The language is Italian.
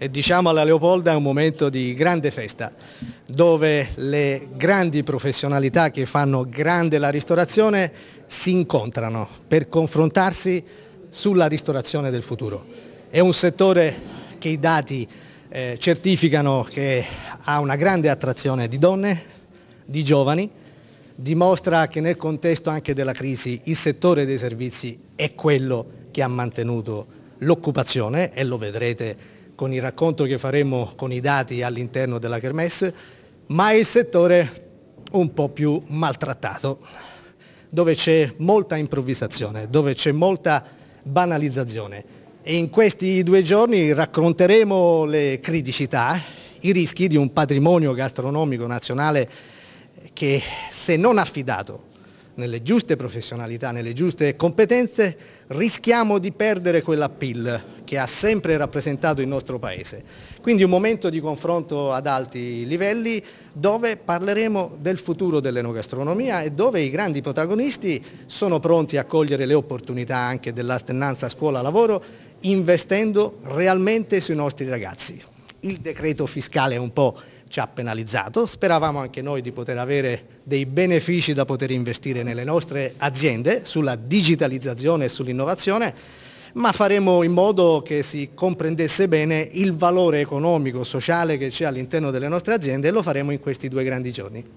e diciamo alla Leopolda è un momento di grande festa dove le grandi professionalità che fanno grande la ristorazione si incontrano per confrontarsi sulla ristorazione del futuro. È un settore che i dati eh, certificano che ha una grande attrazione di donne, di giovani, dimostra che nel contesto anche della crisi il settore dei servizi è quello che ha mantenuto l'occupazione e lo vedrete con il racconto che faremo con i dati all'interno della Kermesse, ma è il settore un po' più maltrattato, dove c'è molta improvvisazione, dove c'è molta banalizzazione. E in questi due giorni racconteremo le criticità, i rischi di un patrimonio gastronomico nazionale che se non affidato nelle giuste professionalità, nelle giuste competenze, rischiamo di perdere quella che ha sempre rappresentato il nostro Paese. Quindi un momento di confronto ad alti livelli dove parleremo del futuro dell'enogastronomia e dove i grandi protagonisti sono pronti a cogliere le opportunità anche dell'alternanza scuola-lavoro investendo realmente sui nostri ragazzi. Il decreto fiscale un po' ci ha penalizzato, speravamo anche noi di poter avere dei benefici da poter investire nelle nostre aziende sulla digitalizzazione e sull'innovazione, ma faremo in modo che si comprendesse bene il valore economico, sociale che c'è all'interno delle nostre aziende e lo faremo in questi due grandi giorni.